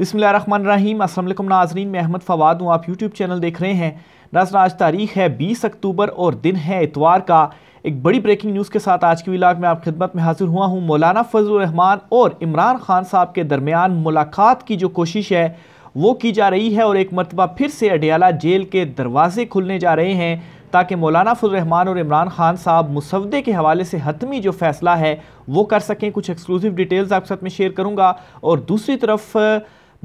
बसमान रहीम नाजरीन मैं अहमद फवाद हूँ आप यूट्यूब चैनल देख रहे हैं नाजन आज तारीख है बीस अक्टूबर और दिन है इतवार का एक बड़ी ब्रेकिंग न्यूज़ के साथ आज की विलाग में आप खिदमत में हाजिर हुआ हूँ मौलाना फजलरहमान और इमरान खान साहब के दरमियान मुलाकात की जो कोशिश है वो की जा रही है और एक मरतबा फिर से अडियाला जेल के दरवाजे खुलने जा रहे हैं ताकि मौलाना फजलरहमान और इमरान खान साहब मुसवदे के हवाले से हतमी जो फैसला है वो कर सकें कुछ एक्सक्लूसिव डिटेल्स आपके साथ में शेयर करूँगा और दूसरी तरफ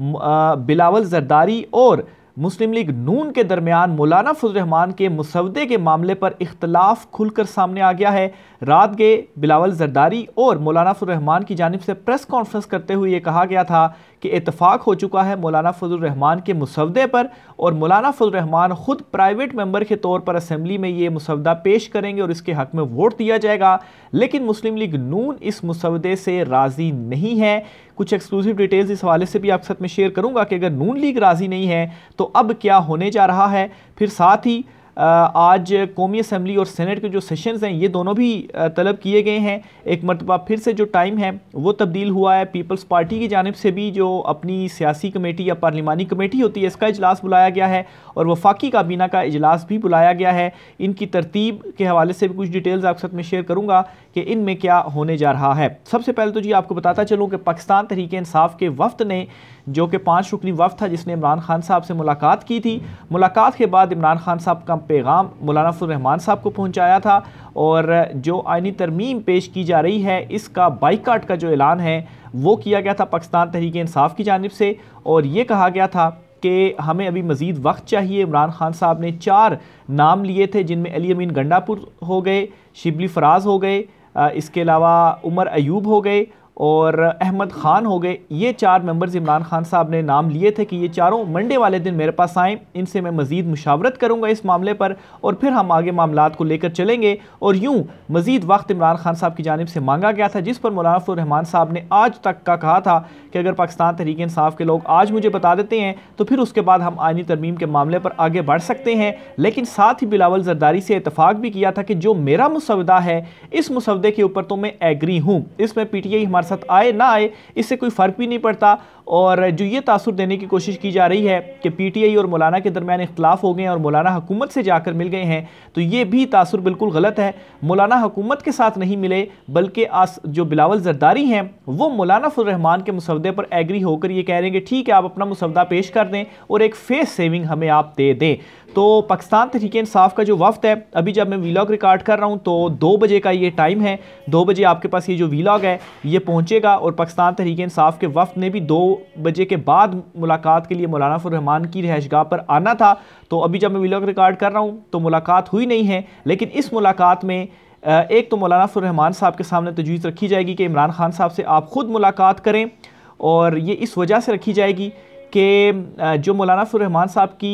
बिलावल जरदारी और मुस्लिम लीग नून के दरमियान मौलाना फजलरहमान के मुसवदे के मामले पर इख्तलाफ खुलकर सामने आ गया है रात के बिलावल जरदारी और मौलाना फजलरहमान की जानब से प्रेस कॉन्फ्रेंस करते हुए ये कहा गया था कि इतफ़ाक़ हो चुका है मौलाना फजलरहमान के मुसवदे पर और मौलाना फजलरहमान ख़ुद प्राइवेट मेम्बर के तौर पर असम्बली में ये मुसवदा पेश करेंगे और इसके हक़ में वोट दिया जाएगा लेकिन मुस्लिम लीग नून इस मुसवदे से राज़ी नहीं है कुछ एक्सक्लूसिव डिटेल्स इस हवाले से भी आपके साथ में शेयर करूंगा कि अगर नून लीग राज़ी नहीं है तो अब क्या होने जा रहा है फिर साथ ही आज कौमी असम्बली और सेनेट के जो सेशन हैं ये दोनों भी तलब किए गए हैं एक मरतबा फिर से जो टाइम है वो तब्दील हुआ है पीपल्स पार्टी की जानब से भी जो अपनी सियासी कमेटी या पार्लिमानी कमेटी होती है इसका इजलास बुलाया गया है और वफाकी काबीना का इजलास भी बुलाया गया है इनकी तरतीब के हवाले से भी कुछ डिटेल्स आपके साथ में शेयर करूँगा कि इनमें क्या होने जा रहा है सबसे पहले तो जी आपको बताता चलूँ कि पाकिस्तान तहरीक इंसाफ के वफद ने जो कि पाँच रुकनी वफद था जिसने इमरान खान साहब से मुलाकात की थी मुलाकात के बाद इमरान खान साहब का पैगाम मौलाना फुररहमान साहब को पहुँचाया था और जो आइनी तरमीम पेश की जा रही है इसका बाइकाट का जो ऐलान है वो किया गया था पाकिस्तान तहरीक इंसाफ की जानब से और ये कहा गया था कि हमें अभी मज़ीद वक्त चाहिए इमरान खान साहब ने चार नाम लिए थे जिनमें अली अमीन गंडापुर हो गए शिबली फराज हो गए इसके अलावा उमर अयूब हो गए और अहमद ख़ान हो गए ये चार मेंबर्स इमरान खान साहब ने नाम लिए थे कि ये चारों मंडे वाले दिन मेरे पास आएँ इनसे मैं मज़ीद मुशावरत करूँगा इस मामले पर और फिर हम आगे मामला को लेकर चलेंगे और यूँ मज़ीद वक्त इमरान खान साहब की जानब से मांगा गया था जिस पर मौलाना रहमान साहब ने आज तक का कहा था कि अगर पाकिस्तान तहरीक इंसाफ के लोग आज मुझे बता देते हैं तो फिर उसके बाद हम आइनी तरमीम के मामले पर आगे बढ़ सकते हैं लेकिन साथ ही बिलावल जरदारी से इतफाक़ भी किया था कि जो मेरा मुसवदा है इस मुसवदे के ऊपर तो मैं एग्री हूँ इसमें पी टी आई हमारे साथ आए ना आए इससे कोई फ़र्क भी नहीं पड़ता और जो ये तासर देने की कोशिश की जा रही है कि पीटीआई और मौलाना के दरमियान इख्तलाफ हो गए हैं और मौलाना हुकूमत से जाकर मिल गए हैं तो ये भी तासर बिल्कुल गलत है मौलाना हुकूमत के साथ नहीं मिले बल्कि आस जो बिलावल जरदारी हैं वो मौलाना फुलरहमान के मुसवदे पर एग्री होकर ये कह रहे हैं कि ठीक है आप अपना मुसवदा पेश कर दें और एक फेस सेविंग हमें आप दे दें तो पाकिस्तान तहरीक इंसाफ का जो वफ्त है अभी जब मैं वीलाग रिकॉर्ड कर रहा हूँ तो दो बजे का ये टाइम है दो बजे आपके पास ये जो वीलाग है ये पहुंचेगा और पाकिस्तान तहरीक इंसाफ के वफद ने भी दो बजे के बाद मुलाकात के लिए मौलाना फुररहमान की रहायशगाह पर आना था तो अभी जब मैं वीलॉग रिकॉर्ड कर रहा हूँ तो मुलाकात हुई नहीं है लेकिन इस मुलाकात में एक तो मौलाना फुररहमान साहब के सामने तजवीज़ रखी जाएगी कि इमरान खान साहब से आप ख़ुद मुलाकात करें और ये इस वजह से रखी जाएगी कि जो मौलाना सुरहमान साहब की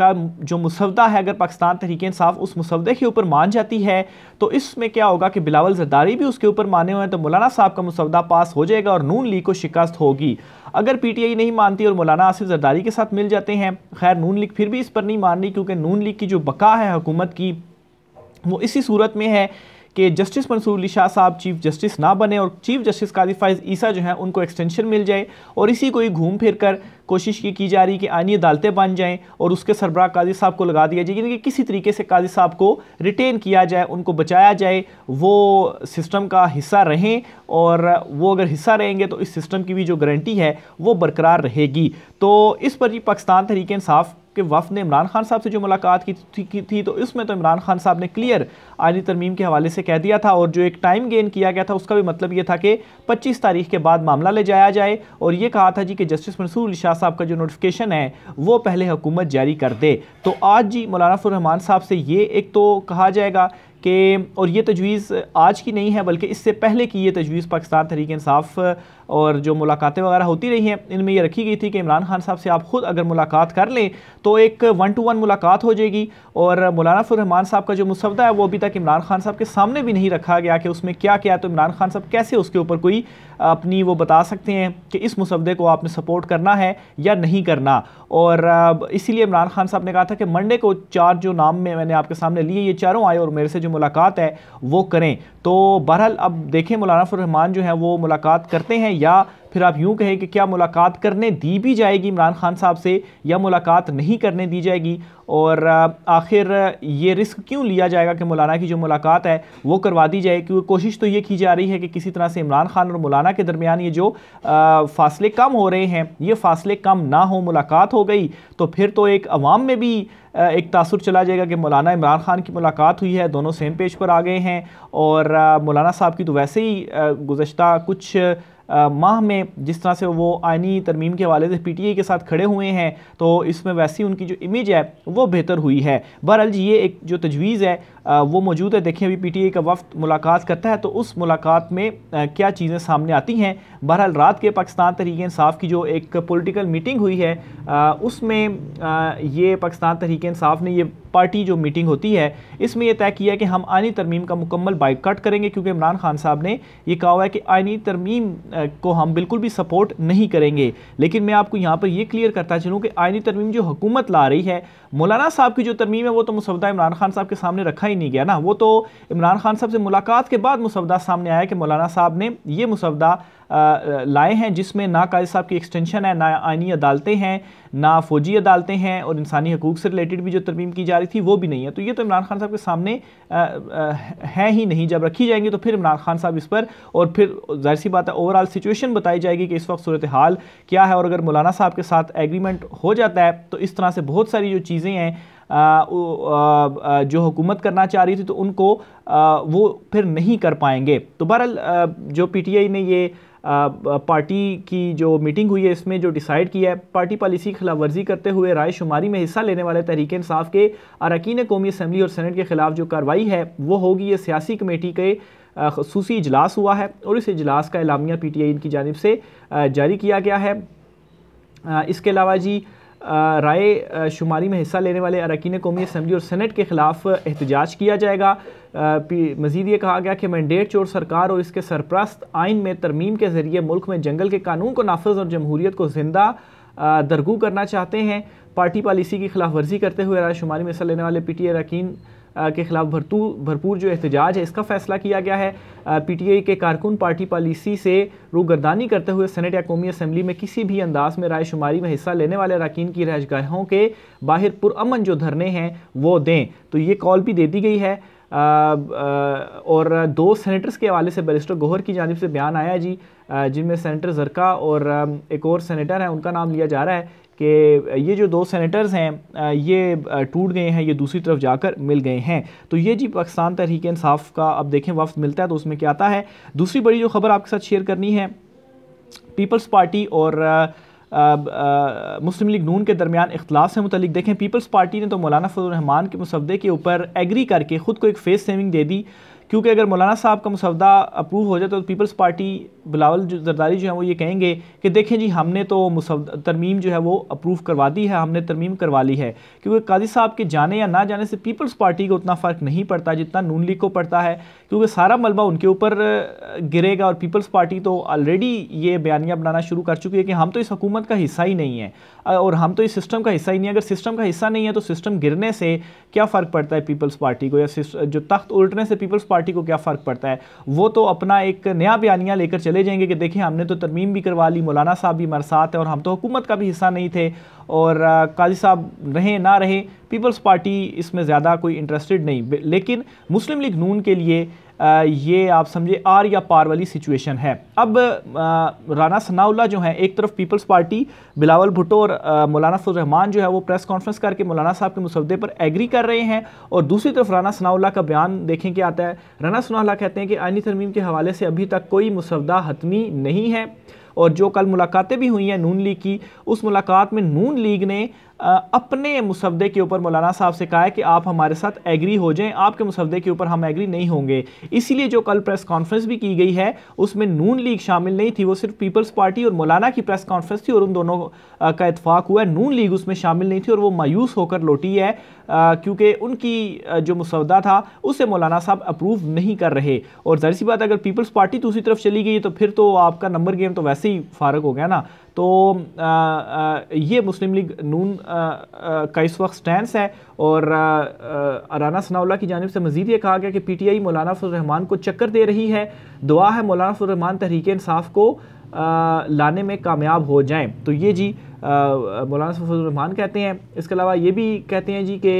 का जो मुसवदा है अगर पाकिस्तान तहरीक इंसाफ उस मुसवदे के ऊपर मान जाती है तो इसमें क्या होगा कि बिलावल जरदारी भी उसके ऊपर माने हुए हैं तो मौलाना साहब का मुसवदा पास हो जाएगा और नून लीग को शिकस्त होगी अगर पी टी आई नहीं मानती और मौलाना आसिफ जरदारी के साथ मिल जाते हैं खैर नून लीग फिर भी इस पर नहीं मान रही क्योंकि नून लीग की जो बका है हुकूमत की वो इसी सूरत में है कि जस्टिस मंसूर अली शाह साहब चीफ जस्टिस ना बने और चीफ जस्टिस काजी फाइज ईसा जो है उनको एक्सटेंशन मिल जाए और इसी को ही घूम फिर कर कोशिश की की जा रही कि आनी अदालतें बन जाएं और उसके सरबराह काजी साहब को लगा दिया जाए यानी कि किसी तरीके से काजी साहब को रिटेन किया जाए उनको बचाया जाए वो सिस्टम का हिस्सा रहें और वो अगर हिस्सा रहेंगे तो इस सिस्टम की भी जो गारंटी है वो बरकरार रहेगी तो इस पर जी पाकिस्तान तहरीक इंसाफ कि वफ ने इमरान खान साहब से जो मुलाकात की थी, की थी तो इसमें तो इमरान खान साहब ने क्लियर आयनी तरमीम के हवाले से कह दिया था और जो एक टाइम गेन किया गया था उसका भी मतलब ये था कि पच्चीस तारीख के बाद मामला ले जाया जाए और ये कहा था जी कि जस्टिस मंसूर शाह साहब का जो नोटिफिकेशन है वो पहले हुकूमत जारी कर दे तो आज जी मौलाना फुररहमान साहब से ये एक तो कहा जाएगा कि और ये तजवीज़ आज की नहीं है बल्कि इससे पहले की ये तजवीज़ पाकिस्तान तहरीक इंसाफ और जो मुलाकातें वगैरह होती रही हैं इनमें ये रखी गई थी कि इमरान खान साहब से आप ख़ुद अगर मुलाकात कर लें तो एक वन टू वन मुलाकात हो जाएगी और मौलाना फुररहमान साहब का जो मुसवदा है वो अभी तक इमरान खान साहब के सामने भी नहीं रखा गया कि उसमें क्या क्या है तो इमरान खान साहब कैसे उसके ऊपर कोई अपनी वो बता सकते हैं कि इस मुसवदे को आपने सपोर्ट करना है या नहीं करना और इसीलिए इमरान खान साहब ने कहा था कि मंडे को चार जो नाम में मैंने आपके सामने लिए ये चारों आए और मेरे से जो मुलाकात है वो करें तो बहरहाल अब देखें मौलाना फरहमान जो है वो मुलाकात करते हैं या फिर आप यूं कहें कि क्या मुलाकात करने दी भी जाएगी इमरान खान साहब से या मुलाकात नहीं करने दी जाएगी और आखिर ये रिस्क क्यों लिया जाएगा कि मौलाना की जो मुलाकात है वो करवा दी जाए क्योंकि कोशिश तो ये की जा रही है कि किसी तरह से इमरान खान और मौलाना के दरमियान ये जो फासले कम हो रहे हैं ये फासले कम ना हो मुलाकात हो गई तो फिर तो एक अवाम में भी एक तासर चला जाएगा कि मौलाना इमरान खान की मुलाकात हुई है दोनों सेम पेज पर आ गए हैं और मौलाना साहब की तो वैसे ही गुज्त कुछ माह में जिस तरह से वो आइनी तरमीम के हवाले से आई के साथ खड़े हुए हैं तो इसमें वैसी उनकी जो इमेज है वो बेहतर हुई है बहरहाल ये एक जो तजवीज़ है वो मौजूद है देखें अभी पीटीए का वफ्त मुलाकात करता है तो उस मुलाकात में क्या चीज़ें सामने आती हैं बहरहाल रात के पाकिस्तान तहरीक इंसाफ की जो एक पॉलिटिकल मीटिंग हुई है उसमें ये पाकिस्तान तहरीक इंसाफ ने ये पार्टी जो मीटिंग होती है इसमें यह तय किया कि हम आनी तरमीम का मुकम्मल बाइकआउट करेंगे क्योंकि इमरान खान साहब ने यह कहा हुआ है कि आनी तरमीम को हम बिल्कुल भी सपोर्ट नहीं करेंगे लेकिन मैं आपको यहाँ पर यह क्लियर करता चलूँ कि आइनी तरमीम जो हुकूमत ला रही है मौलाना साहब की जो तरमीम है वो तो मुसवदा इमरान खान साहब के सामने रखा ही ही नहीं गया ना वो तो इमरान खान साहब से मुलाकात के बाद मुसवदा सामने आया कि मौलाना साहब ने ये मुसवदा लाए हैं जिसमें ना काज साहब की एक्सटेंशन है ना आइनी अदालतें हैं ना फ़ौजी अदालतें हैं और इंसानी हकूक़ से रिलेटेड भी जो तरमीम की जा रही थी वो भी नहीं है तो ये तो इमरान खान साहब के सामने हैं ही नहीं जब रखी जाएंगी तो फिर इमरान खान साहब इस पर और फिर जाहिर सी बात है ओवरऑल सिचुएशन बताई जाएगी कि इस वक्त सूरत हाल क्या है और अगर मौलाना साहब के साथ एग्रीमेंट हो जाता है तो इस तरह से बहुत सारी जो चीज़ें हैं जो हुकूमत करना चाह रही थी तो उनको वो फिर नहीं कर पाएंगे तो बहरहाल जो पीटीआई ने ये पार्टी की जो मीटिंग हुई है इसमें जो डिसाइड किया है पार्टी पॉलिसी की खिलाफ वर्जी करते हुए राय शुमारी में हिस्सा लेने वाले तहरीक इंसाफ के अरकान कौमी असम्बली और सैनट के खिलाफ जो कार्रवाई है वो होगी ये सियासी कमेटी के खसूसी इजलास हुआ है और इस इजलास का एलामिया पी टी आई की जानब से जारी किया गया है इसके अलावा जी राय शुमारी में हिस्सा लेने वाले अरकान कौमी असम्बली और सेनेट के ख़िलाफ़ एहतजाज किया जाएगा मजीद ये कहा गया कि मैंडेट चोर सरकार और इसके सरप्रस्त आइन में तरमीम के ज़रिए मुल्क में जंगल के कानून को नाफज और जमहूरीत को जिंदा दरगू करना चाहते हैं पार्टी पॉलिसी की खिलाफ वर्जी करते हुए राय शुमारी में हिस्सा लेने वाले पी टी अरकान के ख़िलाफ़ भरपूर भरपूर जो एहतजाज है इसका फ़ैसला किया गया है पीटीआई के कारकुन पार्टी पॉलिसी से रूगरदानी करते हुए सेनेट या कौमी असम्बली में किसी भी अंदाज में राय शुमारी में हिस्सा लेने वाले अरकान की रहगाहों के बाहर पुरमन जो धरने हैं वो दें तो ये कॉल भी दे दी गई है और दो सेनेटर्स के हवाले से बैरिस्टर गोहर की जानब से बयान आया जी जिनमें सेनेटर जरका और एक और सेनेटर हैं उनका नाम लिया जा रहा है कि ये जो दो सेनेटर्स हैं ये टूट गए हैं ये दूसरी तरफ जाकर मिल गए हैं तो ये जी पाकिस्तान तहरीक इंसाफ का अब देखें वफ्त मिलता है तो उसमें क्या आता है दूसरी बड़ी जो खबर आपके साथ शेयर करनी है पीपल्स पार्टी और आ, मुस्लिम लीग नून के दरमियान इख्तलाफ से मतलब देखें पीपल्स पार्टी ने तो मौलाना फजल रहमान के मुसदे के ऊपर एग्री करके ख़ुद को एक फेस सेविंग दे दी क्योंकि अगर मौलाना साहब का मुसवदा अप्रूव हो जाए तो पीपल्स पार्टी बिलावल जो जरदारी जो है वो ये कहेंगे कि देखें जी हमने तो मुसवदा तरमीम जो है वो अप्रूव करवा दी है हमने तरमीम करवा ली है क्योंकि काजी साहब के जाने या ना जाने से पीपल्स पार्टी को उतना फ़र्क नहीं पड़ता जितना नून लीग को पड़ता है क्योंकि सारा मलबा उनके ऊपर गिरेगा और पीपल्स पार्टी तो ऑलरेडी ये बयानियाँ बनाना शुरू कर चुकी है कि हम तो इस हकूमत का हिस्सा ही नहीं है और हम तो इस सिस्टम का हिस्सा ही नहीं है अगर सिस्टम का हिस्सा नहीं है तो सिस्टम गिरने से क्या फ़र्क पड़ता है पीपल्स पार्टी को या जो तख्त उल्टने से पीपल्स पार्टी को क्या फ़र्क पड़ता है वो तो अपना एक नया बयानिया लेकर चले जाएंगे कि देखें हमने तो तरमीम भी करवा ली मौलाना साहब भी हमारे साथ हैं और हम तो हुकूमत का भी हिस्सा नहीं थे और काजी साहब रहे ना रहे पीपल्स पार्टी इसमें ज़्यादा कोई इंटरेस्टेड नहीं लेकिन मुस्लिम लीग नून के लिए ये आप समझे आर या पार वाली सिचुएशन है अब राना सनाउल्ला जो है एक तरफ पीपल्स पार्टी बिलावल भुटो और मौलाना रहमान जो है वो प्रेस कॉन्फ्रेंस करके मौलाना साहब के मुसवदे पर एग्री कर रहे हैं और दूसरी तरफ राना सनाउल्ला का बयान देखें क्या आता है राना सनाउल्ला कहते हैं कि आइनी तरमीम के हवाले से अभी तक कोई मुसवदा हतमी नहीं है और जो कल मुलाकातें भी हुई हैं नून लीग की उस मुलाकात में नून लीग ने अपने मुसवदे के ऊपर मौलाना साहब से कहा है कि आप हमारे साथ एग्री हो जाएं आपके मुसवदे के ऊपर हम एग्री नहीं होंगे इसीलिए जो कल प्रेस कॉन्फ्रेंस भी की गई है उसमें नून लीग शामिल नहीं थी वो सिर्फ पीपल्स पार्टी और मौलाना की प्रेस कॉन्फ्रेंस थी और उन दोनों का इतफाक़ हुआ नून लीग उसमें शामिल नहीं थी और वो मायूस होकर लौटी है क्योंकि उनकी जो मुसवदा था उसे मौलाना साहब अप्रूव नहीं कर रहे और जहर सी बात अगर पीपल्स पार्टी दूसरी तरफ चली गई तो फिर तो आपका नंबर गेम तो वैसे ऐसे ही फ़ारक हो गया ना तो आ, आ, ये मुस्लिम लीग नून आ, आ, का इस वक्त स्टैंड है और राना सनाउल्ला की जानब से मजीद ये कहा गया कि पी टी आई मौलाना फुररहमान को चक्कर दे रही है दुआ है मौलाना फुररहमान तहरीक इंसाफ को आ, लाने में कामयाब हो जाएँ तो ये जी मौलाना फुररहमान कहते हैं इसके अलावा ये भी कहते हैं जी कि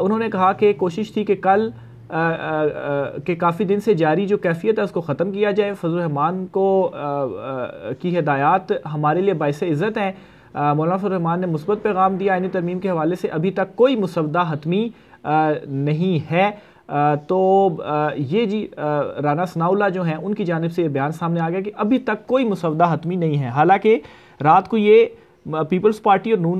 उन्होंने कहा कि कोशिश थी कि कल के काफ़ी दिन से जारी जो कैफियत है उसको ख़त्म किया जाए फजलरहमान को की हदायत हमारे लिए बायस इज़्ज़त हैं मौलाना फजलरहमान ने मुस्बत पैगाम दिया आइन तरमीम के हवाले से अभी तक कोई मुसवदा हतमी नहीं है तो ये जी राना सनाउल्ला जो हैं उनकी जानब से ये बयान सामने आ गया कि अभी तक कोई मुसवदा हतमी नहीं है हालाँकि रात को ये पीपल्स पार्टी और नून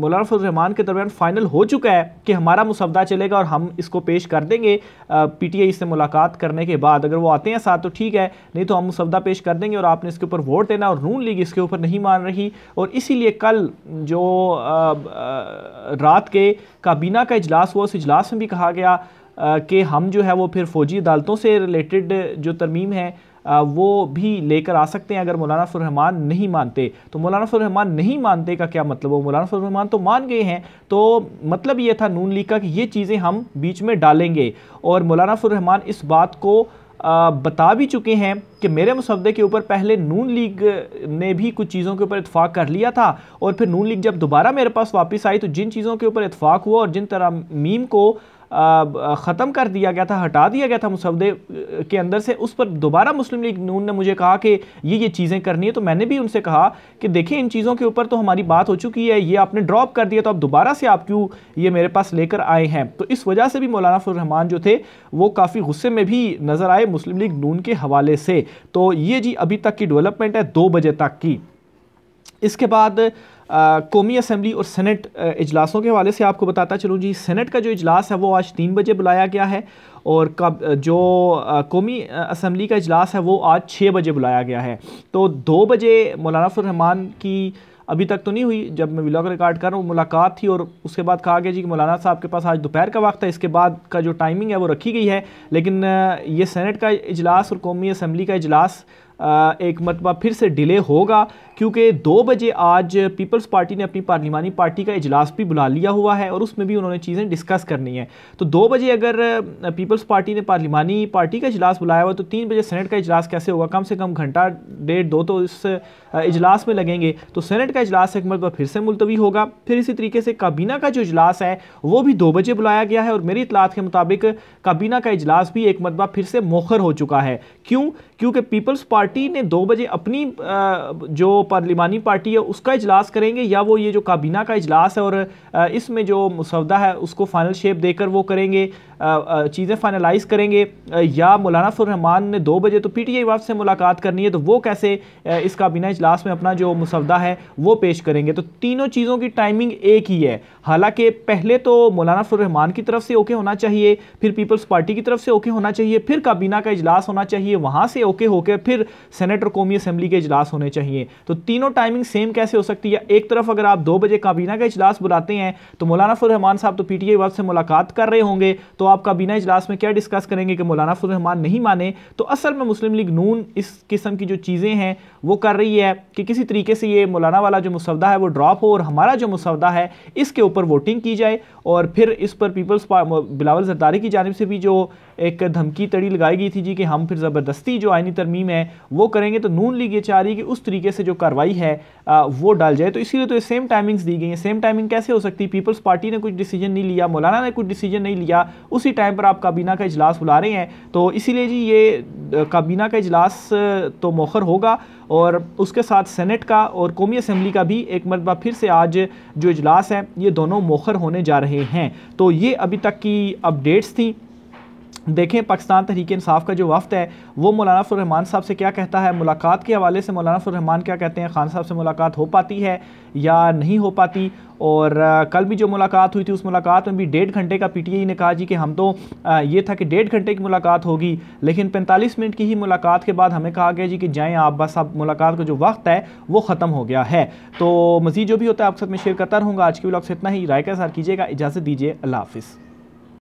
मौलाना रहमान के दरमियान फ़ाइनल हो चुका है कि हमारा मुसवदा चलेगा और हम इसको पेश कर देंगे पीटीआई से मुलाकात करने के बाद अगर वो आते हैं साथ तो ठीक है नहीं तो हम मुसवदा पेश कर देंगे और आपने इसके ऊपर वोट देना और नून लीग इसके ऊपर नहीं मान रही और इसीलिए कल जो आ, आ, रात के काबीना का इजलास हुआ उस इजलास में भी कहा गया कि हम जो है वो फिर फ़ौजी अदालतों से रिलेटेड जो तरमीम है वो भी लेकर आ सकते हैं अगर मौलाना फुररहमान नहीं मानते तो मौलाना फुररहमान नहीं मानते का क्या मतलब वो मौलाना फुररहमान तो मान गए हैं तो मतलब ये था नून लीग का कि ये चीज़ें हम बीच में डालेंगे और मौलाना फुररहमान इस बात को बता भी चुके हैं कि मेरे मुसदे के ऊपर पहले नून लीग ने भी कुछ चीज़ों के ऊपर इतफाक़ कर लिया था और फिर नून लीग जब दोबारा मेरे पास वापस आई तो जिन चीज़ों के ऊपर इतफाक़ हुआ और जिन तरह मीम को ख़त्म कर दिया गया था हटा दिया गया था मुसवदे के अंदर से उस पर दोबारा मुस्लिम लीग नून ने मुझे कहा कि ये ये चीज़ें करनी है तो मैंने भी उनसे कहा कि देखिए इन चीज़ों के ऊपर तो हमारी बात हो चुकी है ये आपने ड्रॉप कर दिया तो आप दोबारा से आप क्यों ये मेरे पास लेकर आए हैं तो इस वजह से भी मौलाना फुररहमान जो थे वो काफ़ी गुस्से में भी नज़र आए मुस्लिम लीग नून के हवाले से तो ये जी अभी तक की डेवलपमेंट है दो बजे तक की इसके बाद कौमी असम्बली और सेनेट इजलासों के हवाले से आपको बताता चलूँ जी सेनेट का जो इजलास है वो आज तीन बजे बुलाया गया है और कब जो कौमी असम्बली का इजलास है वो आज छः बजे बुलाया गया है तो दो बजे मौलाना फुररहमान की अभी तक तो नहीं हुई जब मैं व्लॉग रिकॉर्ड कर रहा हूँ मुलाकात थी और उसके बाद कहा गया जी कि मौलाना साहब के पास आज दोपहर का वक्त है इसके बाद का जो टाइमिंग है वो रखी गई है लेकिन ये सेनेट का इजलास और कौमी असम्बली का इजलास एक मरतबा फिर से डिले होगा क्योंकि दो बजे आज पीपल्स पार्टी ने अपनी पार्लिमानी पार्टी का इजलास भी बुला लिया हुआ है और उसमें भी उन्होंने चीज़ें डिस्कस करनी है तो दो बजे अगर पीपल्स पार्टी ने पार्लिमानी पार्टी का इजलास बुलाया हुआ तो तीन बजे सेनेट का इजलास कैसे होगा कम से कम घंटा डेढ़ दो तो इस इजलास में लगेंगे तो सेनेट का इजलास एक मरतबा फिर से मुलतवी होगा फिर इसी तरीके से काबीना का जो इजलास है वो भी दो बजे बुलाया गया है और मेरी इतलात के मुताबिक काबीना का इजलास भी एक मरतबा फिर से मौखर हो चुका है क्यों क्योंकि पीपल्स पार्टी ने दो बजे अपनी जो पार्लिमानी पार्टी है उसका इजलास करेंगे या वो ये जो काबीना का इजलास है और इसमें जो मुसवदा है उसको फाइनल शेप देकर वो करेंगे चीज़ें फाइनलाइज करेंगे या मौलाना फुररहमान ने दो बजे तो पी टी आई वफ से मुलाकात करनी है तो वो कैसे इस काबीना इजलास में अपना जो मुसवदा है वो पेश करेंगे तो तीनों चीज़ों की टाइमिंग एक ही है हालांकि पहले तो मौलाना फुररहमान की तरफ से ओके होना चाहिए फिर पीपल्स पार्टी की तरफ से ओके होना चाहिए फिर काबीना का इजलास होना चाहिए वहाँ से ओके होकर फिर सेनेट और कौमी असम्बली के इजलास होने चाहिए तो तीनों टाइमिंग सेम कैसे हो सकती है एक तरफ अगर आप दो बजे काबीना का इजलास बुलाते हैं तो मौलाना फुररहमान साहब तो पी टी आई वफ से मुलाकात कर रहे होंगे तो तो आप आपका बिना इजलास में क्या डिस्कस करेंगे कि मौलाना फजलरहमान नहीं माने तो असल में मुस्लिम लीग नून इस किस्म की जो चीज़ें हैं वो कर रही है कि किसी तरीके से ये मौलाना वाला जो मुसवदा है वो ड्रॉप हो और हमारा जो मुसवदा है इसके ऊपर वोटिंग की जाए और फिर इस पर पीपल्स बिलावल जरदारी की जानब से भी जो एक धमकी तड़ी लगाई गई थी जी कि हम फिर ज़बरदस्ती जो आइनी तरमीम है वो करेंगे तो नून लीग ये चाह रही है कि उस तरीके से जो कार्रवाई है आ, वो डाल जाए तो इसीलिए तो ये सेम टाइमिंग्स दी गई हैं सेम टाइमिंग कैसे हो सकती है पीपल्स पार्टी ने कुछ डिसीजन नहीं लिया मौलाना ने कुछ डिसीजन नहीं लिया उसी टाइम पर आप काबीना का इजलास बुला रहे हैं तो इसीलिए जी ये काबीना का इजलास तो मौखर होगा और उसके साथ सेनेट का और कौमी असम्बली का भी एक मरतबा फिर से आज जो इजलास है ये दोनों मौखर होने जा रहे हैं तो ये अभी तक की अपडेट्स थी देखें पाकिस्तान तहरीक इंसाफ का जो वफ्त है वो मौलाना फुररहमान साहब से क्या कहता है मुलाकात के हवाले से मौलाना फुररहमान क्या कहते हैं खान साहब से मुलाकात हो पाती है या नहीं हो पाती और कल भी जो मुलाकात हुई थी उस मुलाकात में भी डेढ़ घंटे का पीटीआई ने कहा जी कि हम तो ये था कि डेढ़ घंटे की मुलाकात होगी लेकिन 45 मिनट की ही मुलाकात के बाद हमें कहा गया जी कि जाएँ आप बस अब मुलाकात का जो वक्त है वो ख़त्म हो गया है तो मज़ीद जो भी होता है आपके साथ मैं शेयर करता रहूँगा आज के ब्लॉग से इतना ही राय का सार कीजिएगा इजाज़त दीजिए अल्लाह हाफिज़